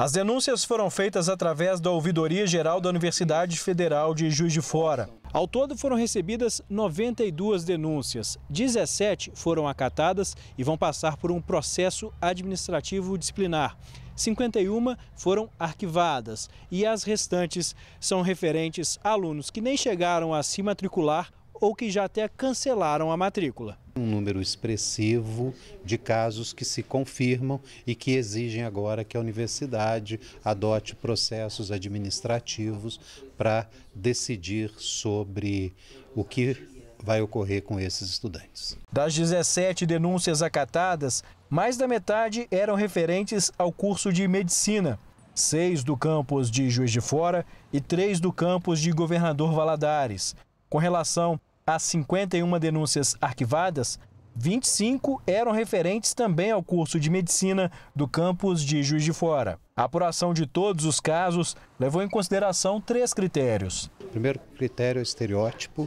As denúncias foram feitas através da Ouvidoria Geral da Universidade Federal de Juiz de Fora. Ao todo foram recebidas 92 denúncias, 17 foram acatadas e vão passar por um processo administrativo disciplinar. 51 foram arquivadas e as restantes são referentes a alunos que nem chegaram a se matricular ou que já até cancelaram a matrícula. Um número expressivo de casos que se confirmam e que exigem agora que a universidade adote processos administrativos para decidir sobre o que vai ocorrer com esses estudantes. Das 17 denúncias acatadas, mais da metade eram referentes ao curso de medicina, seis do campus de Juiz de Fora e três do campus de Governador Valadares. Com relação as 51 denúncias arquivadas, 25 eram referentes também ao curso de medicina do campus de Juiz de Fora. A apuração de todos os casos levou em consideração três critérios. O primeiro critério é o estereótipo,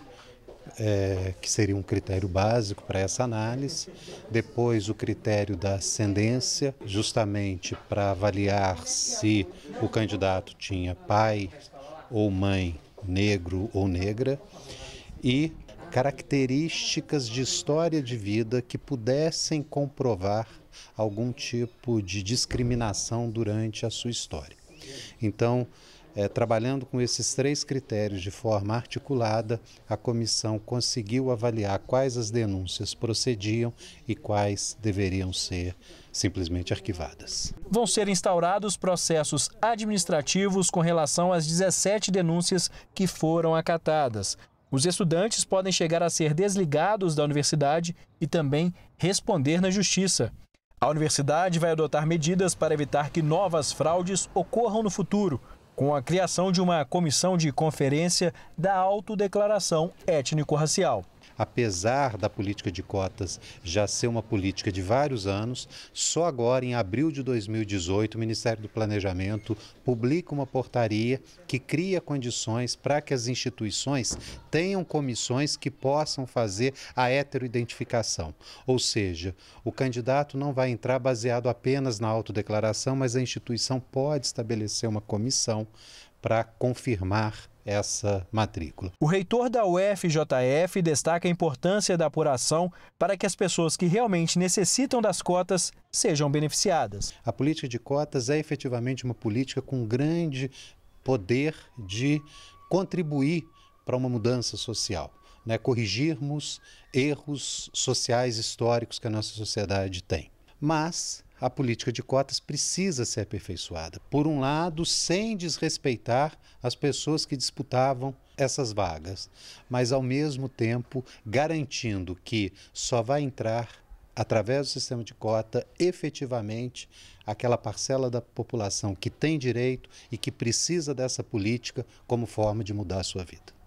é, que seria um critério básico para essa análise. Depois, o critério da ascendência, justamente para avaliar se o candidato tinha pai ou mãe negro ou negra. E características de história de vida que pudessem comprovar algum tipo de discriminação durante a sua história. Então, é, trabalhando com esses três critérios de forma articulada, a comissão conseguiu avaliar quais as denúncias procediam e quais deveriam ser simplesmente arquivadas. Vão ser instaurados processos administrativos com relação às 17 denúncias que foram acatadas. Os estudantes podem chegar a ser desligados da universidade e também responder na justiça. A universidade vai adotar medidas para evitar que novas fraudes ocorram no futuro, com a criação de uma comissão de conferência da autodeclaração étnico-racial apesar da política de cotas já ser uma política de vários anos, só agora, em abril de 2018, o Ministério do Planejamento publica uma portaria que cria condições para que as instituições tenham comissões que possam fazer a heteroidentificação. Ou seja, o candidato não vai entrar baseado apenas na autodeclaração, mas a instituição pode estabelecer uma comissão para confirmar essa matrícula. O reitor da UFJF destaca a importância da apuração para que as pessoas que realmente necessitam das cotas sejam beneficiadas. A política de cotas é efetivamente uma política com grande poder de contribuir para uma mudança social. Né, corrigirmos erros sociais históricos que a nossa sociedade tem. Mas a política de cotas precisa ser aperfeiçoada. Por um lado, sem desrespeitar as pessoas que disputavam essas vagas, mas ao mesmo tempo garantindo que só vai entrar através do sistema de cota efetivamente aquela parcela da população que tem direito e que precisa dessa política como forma de mudar a sua vida.